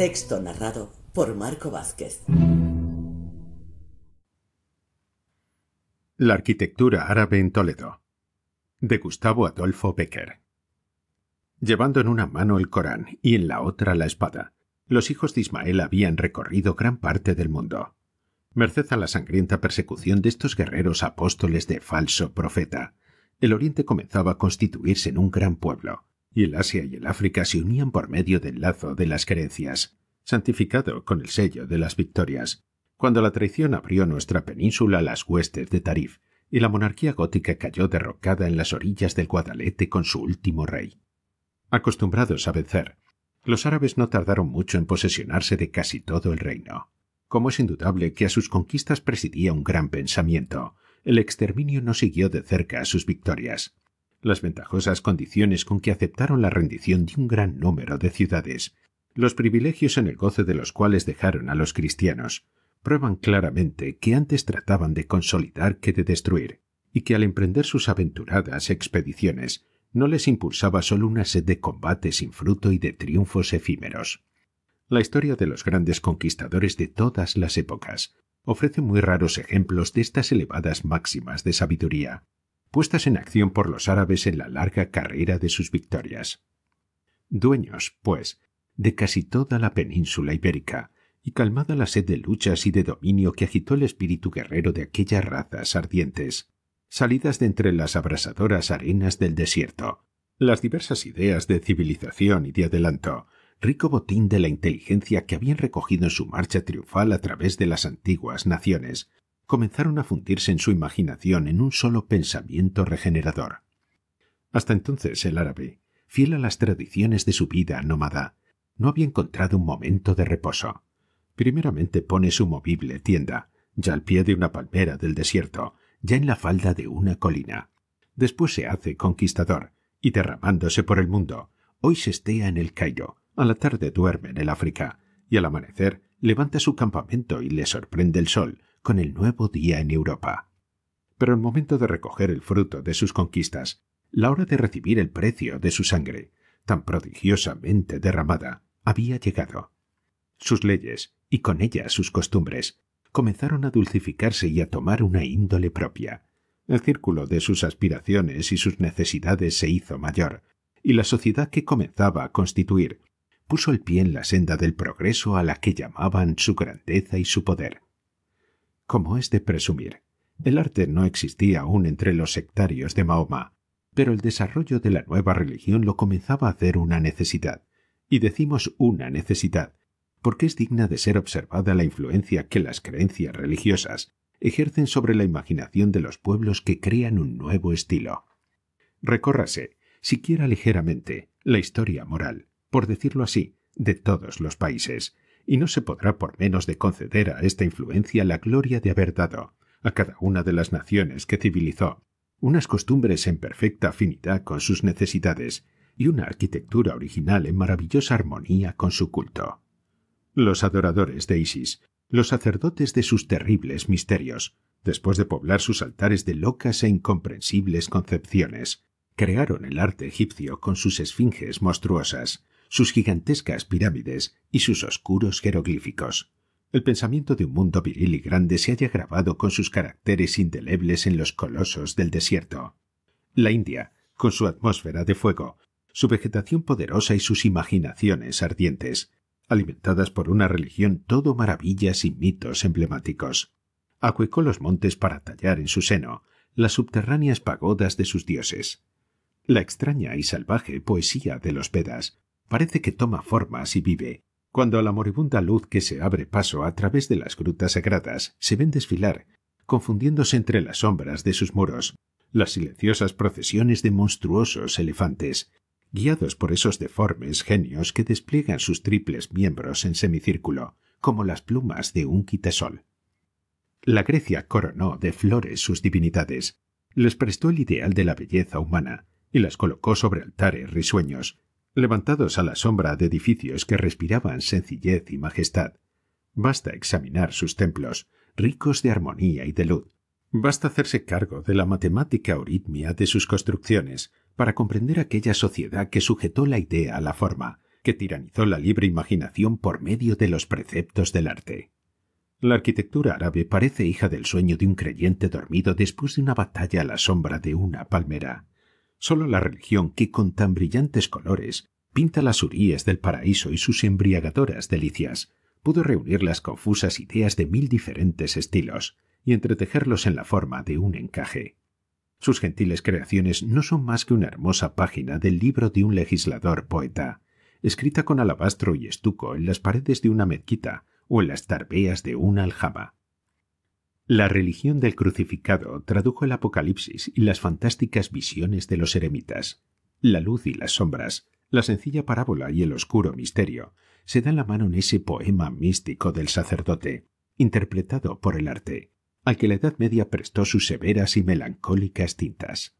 Texto narrado por Marco Vázquez. La arquitectura árabe en Toledo. De Gustavo Adolfo Becker. Llevando en una mano el Corán y en la otra la espada, los hijos de Ismael habían recorrido gran parte del mundo. Merced a la sangrienta persecución de estos guerreros apóstoles de falso profeta, el Oriente comenzaba a constituirse en un gran pueblo, y el Asia y el África se unían por medio del lazo de las creencias, santificado con el sello de las victorias, cuando la traición abrió nuestra península a las huestes de Tarif, y la monarquía gótica cayó derrocada en las orillas del Guadalete con su último rey. Acostumbrados a vencer, los árabes no tardaron mucho en posesionarse de casi todo el reino. Como es indudable que a sus conquistas presidía un gran pensamiento, el exterminio no siguió de cerca a sus victorias las ventajosas condiciones con que aceptaron la rendición de un gran número de ciudades, los privilegios en el goce de los cuales dejaron a los cristianos, prueban claramente que antes trataban de consolidar que de destruir, y que al emprender sus aventuradas expediciones no les impulsaba solo una sed de combates sin fruto y de triunfos efímeros. La historia de los grandes conquistadores de todas las épocas ofrece muy raros ejemplos de estas elevadas máximas de sabiduría puestas en acción por los árabes en la larga carrera de sus victorias. Dueños, pues, de casi toda la península ibérica, y calmada la sed de luchas y de dominio que agitó el espíritu guerrero de aquellas razas ardientes, salidas de entre las abrasadoras arenas del desierto, las diversas ideas de civilización y de adelanto, rico botín de la inteligencia que habían recogido en su marcha triunfal a través de las antiguas naciones, comenzaron a fundirse en su imaginación en un solo pensamiento regenerador. Hasta entonces el árabe, fiel a las tradiciones de su vida nómada, no había encontrado un momento de reposo. Primeramente pone su movible tienda, ya al pie de una palmera del desierto, ya en la falda de una colina. Después se hace conquistador, y derramándose por el mundo, hoy se estea en el Cairo, a la tarde duerme en el África, y al amanecer levanta su campamento y le sorprende el sol, con el nuevo día en Europa. Pero el momento de recoger el fruto de sus conquistas, la hora de recibir el precio de su sangre, tan prodigiosamente derramada, había llegado. Sus leyes, y con ellas sus costumbres, comenzaron a dulcificarse y a tomar una índole propia. El círculo de sus aspiraciones y sus necesidades se hizo mayor, y la sociedad que comenzaba a constituir puso el pie en la senda del progreso a la que llamaban su grandeza y su poder. Como es de presumir, el arte no existía aún entre los sectarios de Mahoma, pero el desarrollo de la nueva religión lo comenzaba a hacer una necesidad. Y decimos una necesidad, porque es digna de ser observada la influencia que las creencias religiosas ejercen sobre la imaginación de los pueblos que crean un nuevo estilo. Recórrase, siquiera ligeramente, la historia moral, por decirlo así, de todos los países, y no se podrá por menos de conceder a esta influencia la gloria de haber dado a cada una de las naciones que civilizó unas costumbres en perfecta afinidad con sus necesidades y una arquitectura original en maravillosa armonía con su culto. Los adoradores de Isis, los sacerdotes de sus terribles misterios, después de poblar sus altares de locas e incomprensibles concepciones, crearon el arte egipcio con sus esfinges monstruosas, sus gigantescas pirámides y sus oscuros jeroglíficos. El pensamiento de un mundo viril y grande se halla grabado con sus caracteres indelebles en los colosos del desierto. La India, con su atmósfera de fuego, su vegetación poderosa y sus imaginaciones ardientes, alimentadas por una religión todo maravillas y mitos emblemáticos. Acuecó los montes para tallar en su seno las subterráneas pagodas de sus dioses. La extraña y salvaje poesía de los Vedas parece que toma formas y vive, cuando a la moribunda luz que se abre paso a través de las grutas sagradas se ven desfilar, confundiéndose entre las sombras de sus muros, las silenciosas procesiones de monstruosos elefantes, guiados por esos deformes genios que despliegan sus triples miembros en semicírculo, como las plumas de un quitesol. La Grecia coronó de flores sus divinidades, les prestó el ideal de la belleza humana y las colocó sobre altares risueños, levantados a la sombra de edificios que respiraban sencillez y majestad. Basta examinar sus templos, ricos de armonía y de luz. Basta hacerse cargo de la matemática orítmia de sus construcciones para comprender aquella sociedad que sujetó la idea a la forma, que tiranizó la libre imaginación por medio de los preceptos del arte. La arquitectura árabe parece hija del sueño de un creyente dormido después de una batalla a la sombra de una palmera. Sólo la religión que con tan brillantes colores pinta las uríes del paraíso y sus embriagadoras delicias pudo reunir las confusas ideas de mil diferentes estilos y entretejerlos en la forma de un encaje. Sus gentiles creaciones no son más que una hermosa página del libro de un legislador poeta, escrita con alabastro y estuco en las paredes de una mezquita o en las tarbeas de una aljaba. La religión del crucificado tradujo el Apocalipsis y las fantásticas visiones de los eremitas. La luz y las sombras, la sencilla parábola y el oscuro misterio se dan la mano en ese poema místico del sacerdote, interpretado por el arte, al que la Edad Media prestó sus severas y melancólicas tintas.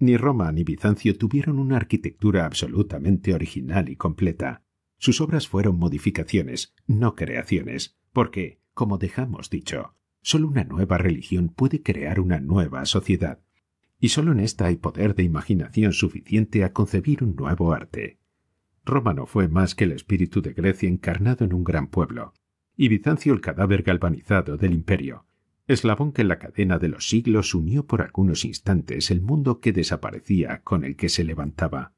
Ni Roma ni Bizancio tuvieron una arquitectura absolutamente original y completa. Sus obras fueron modificaciones, no creaciones, porque, como dejamos dicho, Solo una nueva religión puede crear una nueva sociedad, y solo en esta hay poder de imaginación suficiente a concebir un nuevo arte. Roma no fue más que el espíritu de Grecia encarnado en un gran pueblo, y Bizancio el cadáver galvanizado del imperio, eslabón que en la cadena de los siglos unió por algunos instantes el mundo que desaparecía con el que se levantaba.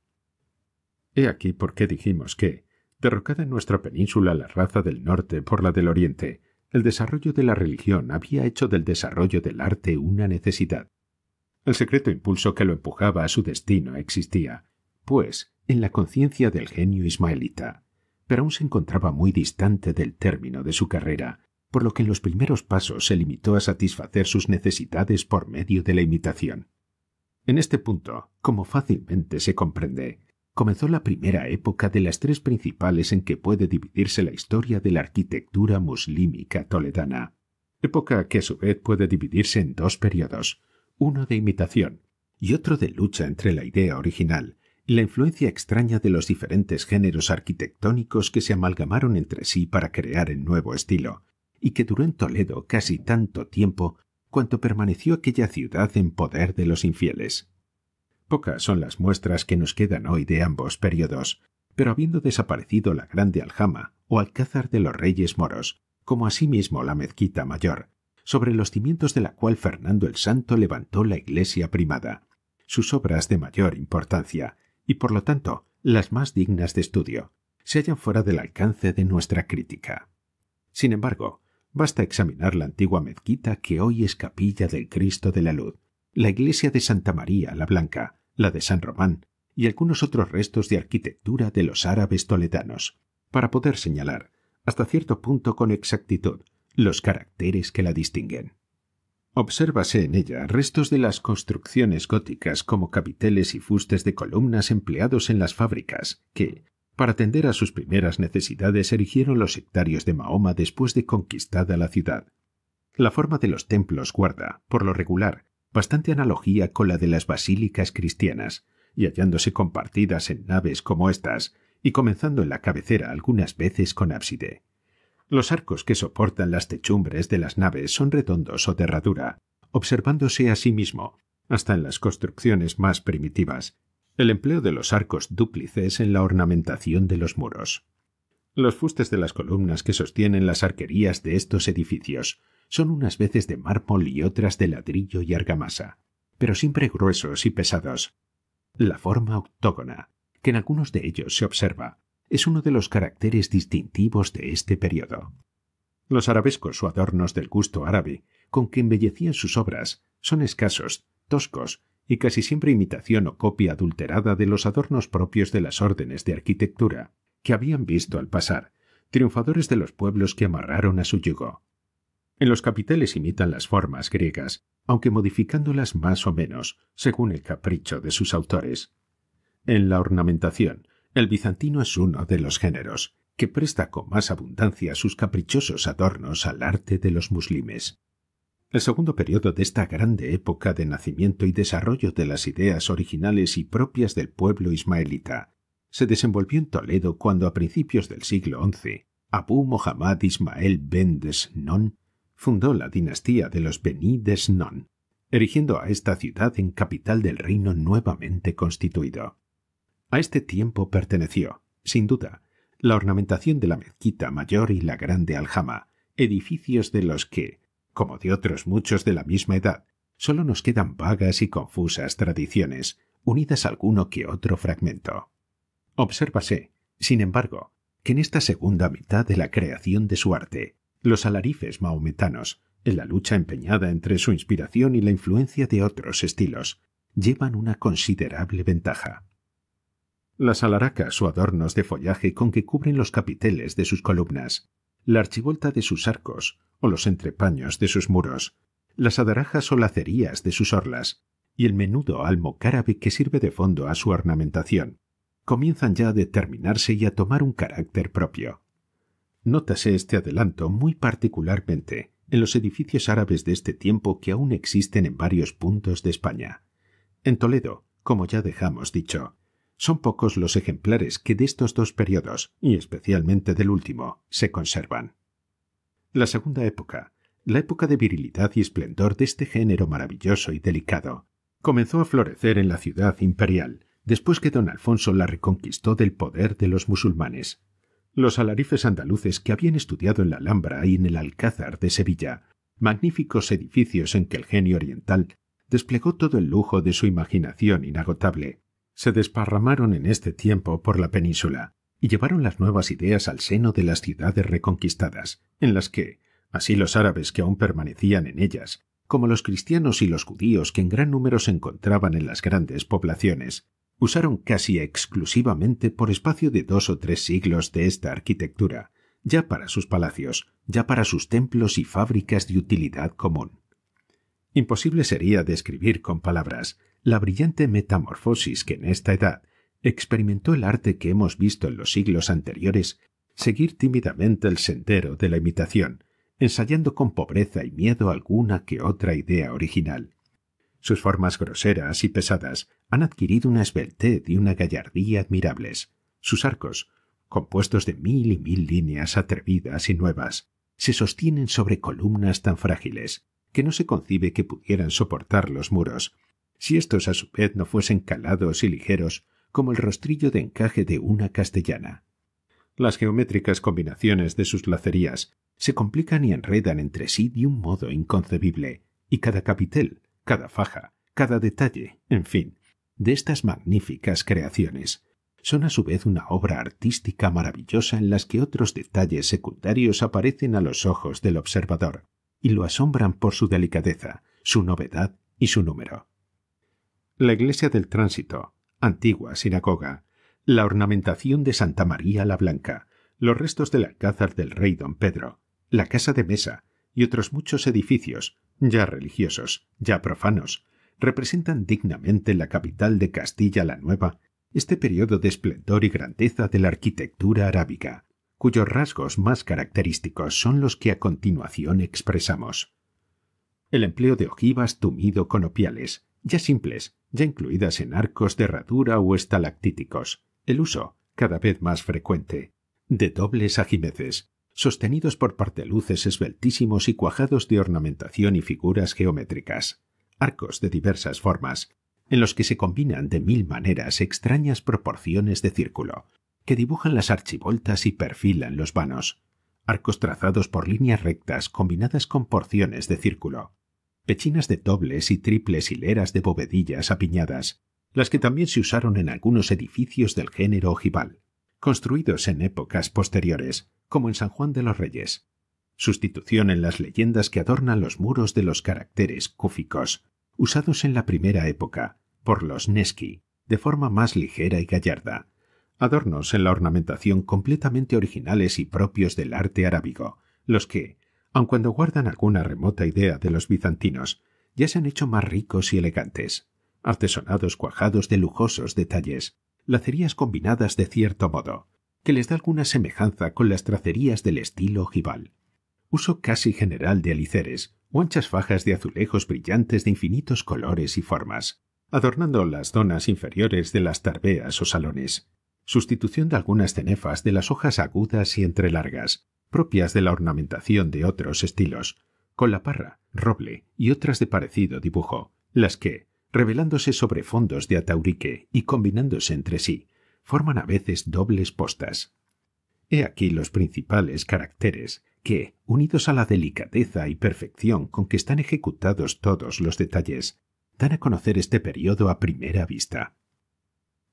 He aquí por qué dijimos que, derrocada en nuestra península la raza del norte por la del oriente, el desarrollo de la religión había hecho del desarrollo del arte una necesidad. El secreto impulso que lo empujaba a su destino existía, pues, en la conciencia del genio ismaelita, pero aún se encontraba muy distante del término de su carrera, por lo que en los primeros pasos se limitó a satisfacer sus necesidades por medio de la imitación. En este punto, como fácilmente se comprende, comenzó la primera época de las tres principales en que puede dividirse la historia de la arquitectura muslímica toledana, época que a su vez puede dividirse en dos periodos, uno de imitación y otro de lucha entre la idea original y la influencia extraña de los diferentes géneros arquitectónicos que se amalgamaron entre sí para crear el nuevo estilo, y que duró en Toledo casi tanto tiempo cuanto permaneció aquella ciudad en poder de los infieles. Pocas son las muestras que nos quedan hoy de ambos periodos, pero habiendo desaparecido la grande aljama o alcázar de los reyes moros, como asimismo la mezquita mayor, sobre los cimientos de la cual Fernando el Santo levantó la iglesia primada, sus obras de mayor importancia, y por lo tanto las más dignas de estudio, se hallan fuera del alcance de nuestra crítica. Sin embargo, basta examinar la antigua mezquita que hoy es capilla del Cristo de la Luz, la iglesia de Santa María la Blanca, la de San Román y algunos otros restos de arquitectura de los árabes toletanos, para poder señalar, hasta cierto punto con exactitud, los caracteres que la distinguen. Obsérvase en ella restos de las construcciones góticas como capiteles y fustes de columnas empleados en las fábricas que, para atender a sus primeras necesidades, erigieron los sectarios de Mahoma después de conquistada la ciudad. La forma de los templos guarda, por lo regular, bastante analogía con la de las basílicas cristianas, y hallándose compartidas en naves como estas, y comenzando en la cabecera algunas veces con ábside. Los arcos que soportan las techumbres de las naves son redondos o de herradura, observándose asimismo hasta en las construcciones más primitivas, el empleo de los arcos dúplices en la ornamentación de los muros. Los fustes de las columnas que sostienen las arquerías de estos edificios son unas veces de mármol y otras de ladrillo y argamasa, pero siempre gruesos y pesados. La forma octógona, que en algunos de ellos se observa, es uno de los caracteres distintivos de este periodo. Los arabescos o adornos del gusto árabe con que embellecían sus obras son escasos, toscos y casi siempre imitación o copia adulterada de los adornos propios de las órdenes de arquitectura que habían visto al pasar, triunfadores de los pueblos que amarraron a su yugo. En los capiteles imitan las formas griegas, aunque modificándolas más o menos, según el capricho de sus autores. En la ornamentación, el bizantino es uno de los géneros, que presta con más abundancia sus caprichosos adornos al arte de los muslimes. El segundo periodo de esta grande época de nacimiento y desarrollo de las ideas originales y propias del pueblo ismaelita se desenvolvió en Toledo cuando a principios del siglo XI Abu Mohammad Ismael Ben Desnon fundó la dinastía de los Bení non erigiendo a esta ciudad en capital del reino nuevamente constituido. A este tiempo perteneció, sin duda, la ornamentación de la mezquita mayor y la grande aljama, edificios de los que, como de otros muchos de la misma edad, solo nos quedan vagas y confusas tradiciones, unidas a alguno que otro fragmento. Obsérvase, sin embargo, que en esta segunda mitad de la creación de su arte, los alarifes maometanos, en la lucha empeñada entre su inspiración y la influencia de otros estilos, llevan una considerable ventaja. Las alaracas o adornos de follaje con que cubren los capiteles de sus columnas, la archivolta de sus arcos o los entrepaños de sus muros, las adarajas o lacerías de sus orlas y el menudo almo que sirve de fondo a su ornamentación, comienzan ya a determinarse y a tomar un carácter propio. Nótase este adelanto muy particularmente en los edificios árabes de este tiempo que aún existen en varios puntos de España. En Toledo, como ya dejamos dicho, son pocos los ejemplares que de estos dos periodos, y especialmente del último, se conservan. La segunda época, la época de virilidad y esplendor de este género maravilloso y delicado, comenzó a florecer en la ciudad imperial después que don Alfonso la reconquistó del poder de los musulmanes los alarifes andaluces que habían estudiado en la Alhambra y en el Alcázar de Sevilla, magníficos edificios en que el genio oriental desplegó todo el lujo de su imaginación inagotable, se desparramaron en este tiempo por la península y llevaron las nuevas ideas al seno de las ciudades reconquistadas, en las que, así los árabes que aún permanecían en ellas, como los cristianos y los judíos que en gran número se encontraban en las grandes poblaciones, usaron casi exclusivamente por espacio de dos o tres siglos de esta arquitectura, ya para sus palacios, ya para sus templos y fábricas de utilidad común. Imposible sería describir con palabras la brillante metamorfosis que en esta edad experimentó el arte que hemos visto en los siglos anteriores seguir tímidamente el sendero de la imitación, ensayando con pobreza y miedo alguna que otra idea original, sus formas groseras y pesadas han adquirido una esbeltez y una gallardía admirables. Sus arcos, compuestos de mil y mil líneas atrevidas y nuevas, se sostienen sobre columnas tan frágiles que no se concibe que pudieran soportar los muros, si estos a su vez no fuesen calados y ligeros como el rostrillo de encaje de una castellana. Las geométricas combinaciones de sus lacerías se complican y enredan entre sí de un modo inconcebible, y cada capitel cada faja, cada detalle, en fin, de estas magníficas creaciones. Son a su vez una obra artística maravillosa en las que otros detalles secundarios aparecen a los ojos del observador y lo asombran por su delicadeza, su novedad y su número. La iglesia del tránsito, antigua sinagoga, la ornamentación de Santa María la Blanca, los restos del alcázar del rey don Pedro, la casa de mesa y otros muchos edificios, ya religiosos, ya profanos, representan dignamente la capital de Castilla la Nueva, este periodo de esplendor y grandeza de la arquitectura arábiga, cuyos rasgos más característicos son los que a continuación expresamos. El empleo de ojivas tumido con opiales, ya simples, ya incluidas en arcos de herradura o estalactíticos. El uso, cada vez más frecuente, de dobles ajimeces, sostenidos por parteluces esbeltísimos y cuajados de ornamentación y figuras geométricas, arcos de diversas formas, en los que se combinan de mil maneras extrañas proporciones de círculo, que dibujan las archivoltas y perfilan los vanos, arcos trazados por líneas rectas combinadas con porciones de círculo, pechinas de dobles y triples hileras de bovedillas apiñadas, las que también se usaron en algunos edificios del género ojival, construidos en épocas posteriores, como en San Juan de los Reyes. Sustitución en las leyendas que adornan los muros de los caracteres cúficos, usados en la primera época por los Neski, de forma más ligera y gallarda. Adornos en la ornamentación completamente originales y propios del arte arábigo, los que, aun cuando guardan alguna remota idea de los bizantinos, ya se han hecho más ricos y elegantes. Artesonados cuajados de lujosos detalles, lacerías combinadas de cierto modo, que les da alguna semejanza con las tracerías del estilo ojival. Uso casi general de aliceres o anchas fajas de azulejos brillantes de infinitos colores y formas, adornando las zonas inferiores de las tarbeas o salones. Sustitución de algunas cenefas de las hojas agudas y entrelargas, propias de la ornamentación de otros estilos, con la parra, roble y otras de parecido dibujo, las que, revelándose sobre fondos de ataurique y combinándose entre sí, forman a veces dobles postas. He aquí los principales caracteres que, unidos a la delicadeza y perfección con que están ejecutados todos los detalles, dan a conocer este periodo a primera vista.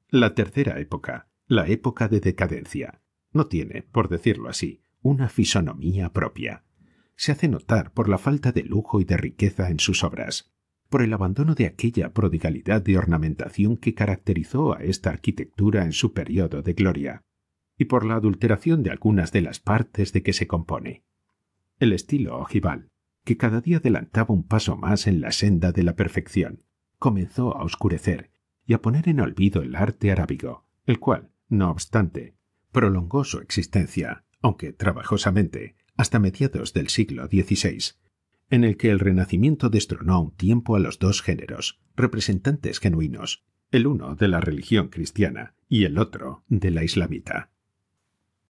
La tercera época, la época de decadencia, no tiene, por decirlo así, una fisonomía propia. Se hace notar por la falta de lujo y de riqueza en sus obras, por el abandono de aquella prodigalidad de ornamentación que caracterizó a esta arquitectura en su periodo de gloria, y por la adulteración de algunas de las partes de que se compone. El estilo ojival, que cada día adelantaba un paso más en la senda de la perfección, comenzó a oscurecer y a poner en olvido el arte arábigo, el cual, no obstante, prolongó su existencia, aunque trabajosamente, hasta mediados del siglo XVI, en el que el Renacimiento destronó a un tiempo a los dos géneros, representantes genuinos, el uno de la religión cristiana y el otro de la islamita.